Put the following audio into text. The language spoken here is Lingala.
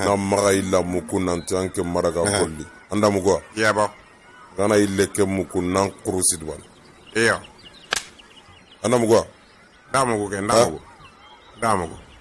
na maga illa mukunanti anke maraga eh. kolli anda mugoa yaba gana ille ke eh? muku nan kurusid ban iya anda mugoa ndamugu ke ndamugu ndamugu